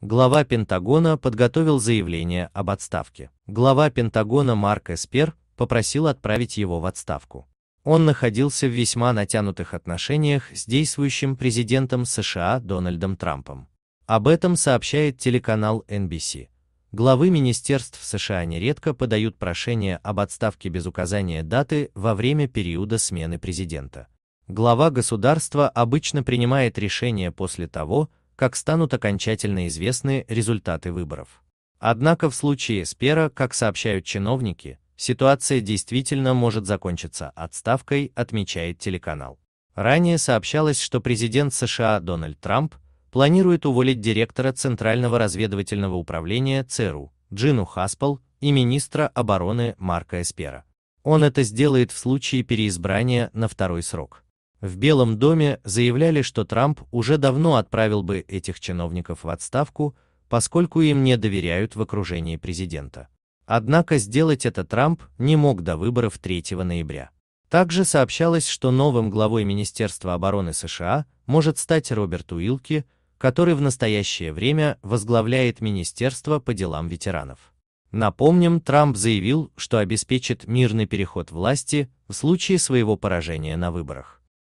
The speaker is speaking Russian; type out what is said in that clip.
Глава Пентагона подготовил заявление об отставке. Глава Пентагона Марк Эспер попросил отправить его в отставку. Он находился в весьма натянутых отношениях с действующим президентом США Дональдом Трампом. Об этом сообщает телеканал NBC. Главы министерств США нередко подают прошение об отставке без указания даты во время периода смены президента. Глава государства обычно принимает решение после того, как станут окончательно известны результаты выборов. Однако в случае Спера, как сообщают чиновники, ситуация действительно может закончиться отставкой, отмечает телеканал. Ранее сообщалось, что президент США Дональд Трамп планирует уволить директора Центрального разведывательного управления ЦРУ Джину Хаспал и министра обороны Марка Эспера. Он это сделает в случае переизбрания на второй срок. В Белом доме заявляли, что Трамп уже давно отправил бы этих чиновников в отставку, поскольку им не доверяют в окружении президента. Однако сделать это Трамп не мог до выборов 3 ноября. Также сообщалось, что новым главой Министерства обороны США может стать Роберт Уилки, который в настоящее время возглавляет Министерство по делам ветеранов. Напомним, Трамп заявил, что обеспечит мирный переход власти в случае своего поражения на выборах.